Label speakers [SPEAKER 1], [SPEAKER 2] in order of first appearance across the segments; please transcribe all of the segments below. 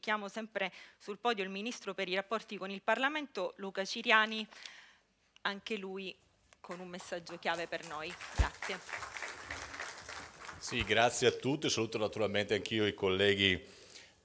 [SPEAKER 1] Chiamo sempre sul podio il Ministro per i rapporti con il Parlamento, Luca Ciriani, anche lui con un messaggio chiave per noi. Grazie. Sì, grazie a tutti, saluto naturalmente anch'io i colleghi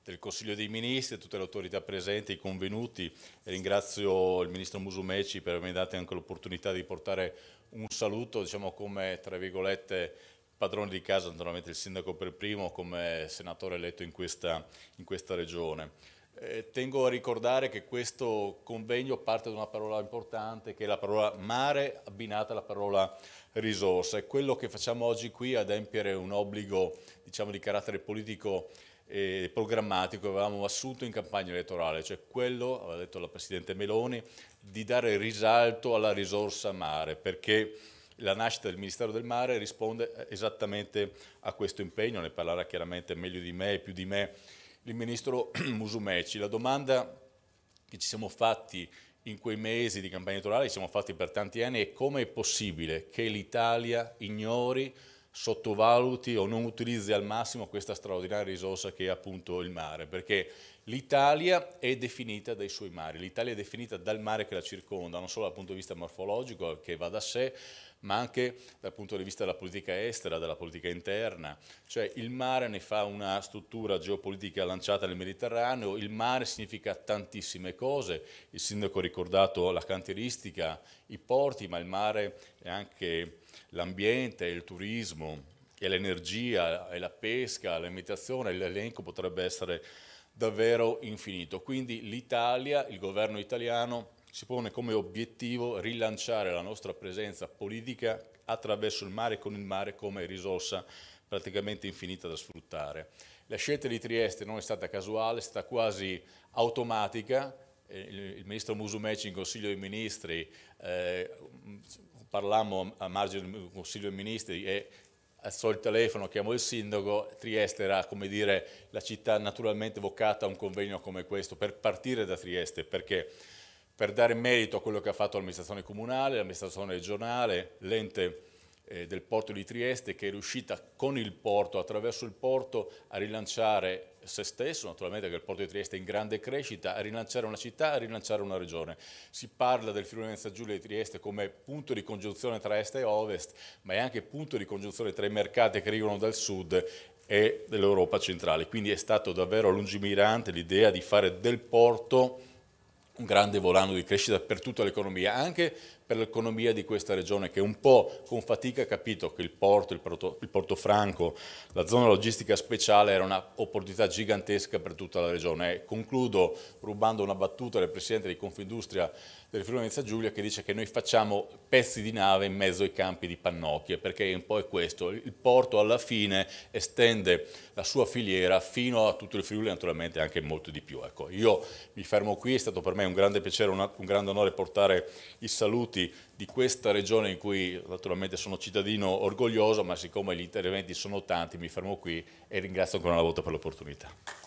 [SPEAKER 1] del Consiglio dei Ministri, tutte le autorità presenti, i convenuti. Ringrazio il Ministro Musumeci per avermi dato anche l'opportunità di portare un saluto, diciamo come, tra virgolette, padrone di casa, naturalmente il sindaco per primo, come senatore eletto in questa, in questa regione. Eh, tengo a ricordare che questo convegno parte da una parola importante che è la parola mare abbinata alla parola risorsa. È quello che facciamo oggi qui adempiere un obbligo diciamo, di carattere politico e programmatico che avevamo assunto in campagna elettorale, cioè quello, aveva detto la Presidente Meloni, di dare risalto alla risorsa mare, perché la nascita del Ministero del Mare risponde eh, esattamente a questo impegno, ne parlerà chiaramente meglio di me e più di me il Ministro Musumeci. La domanda che ci siamo fatti in quei mesi di campagna elettorale, ci siamo fatti per tanti anni, è come è possibile che l'Italia ignori sottovaluti o non utilizzi al massimo questa straordinaria risorsa che è appunto il mare, perché l'Italia è definita dai suoi mari, l'Italia è definita dal mare che la circonda, non solo dal punto di vista morfologico che va da sé, ma anche dal punto di vista della politica estera, della politica interna, cioè il mare ne fa una struttura geopolitica lanciata nel Mediterraneo, il mare significa tantissime cose, il sindaco ha ricordato la cantieristica, i porti, ma il mare è anche l'ambiente, il turismo, è l'energia, è la pesca, l'alimentazione, l'elenco potrebbe essere davvero infinito. Quindi l'Italia, il governo italiano si pone come obiettivo rilanciare la nostra presenza politica attraverso il mare con il mare come risorsa praticamente infinita da sfruttare. La scelta di Trieste non è stata casuale, è stata quasi automatica. Eh, il ministro Musumeci in Consiglio dei Ministri, eh, parlammo a margine del Consiglio dei Ministri e alzò il telefono, chiamò il sindaco, Trieste era come dire la città naturalmente vocata a un convegno come questo, per partire da Trieste, perché per dare merito a quello che ha fatto l'amministrazione comunale, l'amministrazione regionale, l'ente eh, del porto di Trieste che è riuscita con il porto, attraverso il porto, a rilanciare se stesso, naturalmente che il porto di Trieste è in grande crescita, a rilanciare una città, a rilanciare una regione. Si parla del Friuli Venezia Giulia di Trieste come punto di congiunzione tra est e ovest, ma è anche punto di congiunzione tra i mercati che arrivano dal sud e dell'Europa centrale. Quindi è stato davvero lungimirante l'idea di fare del porto un grande volano di crescita per tutta l'economia, anche per l'economia di questa regione che un po' con fatica ha capito che il porto, il porto, il porto franco, la zona logistica speciale era un'opportunità gigantesca per tutta la regione. E concludo rubando una battuta del Presidente di Confindustria del Friuli Venezia Giulia che dice che noi facciamo pezzi di nave in mezzo ai campi di pannocchie perché un po' è questo, il porto alla fine estende la sua filiera fino a tutto il Friuli naturalmente anche molto di più. Ecco, io mi fermo qui, è stato per me un grande piacere, un grande onore portare il saluto prodotti di questa regione in cui naturalmente sono cittadino orgoglioso, ma siccome gli interventi sono tanti mi fermo qui e ringrazio ancora una volta per l'opportunità.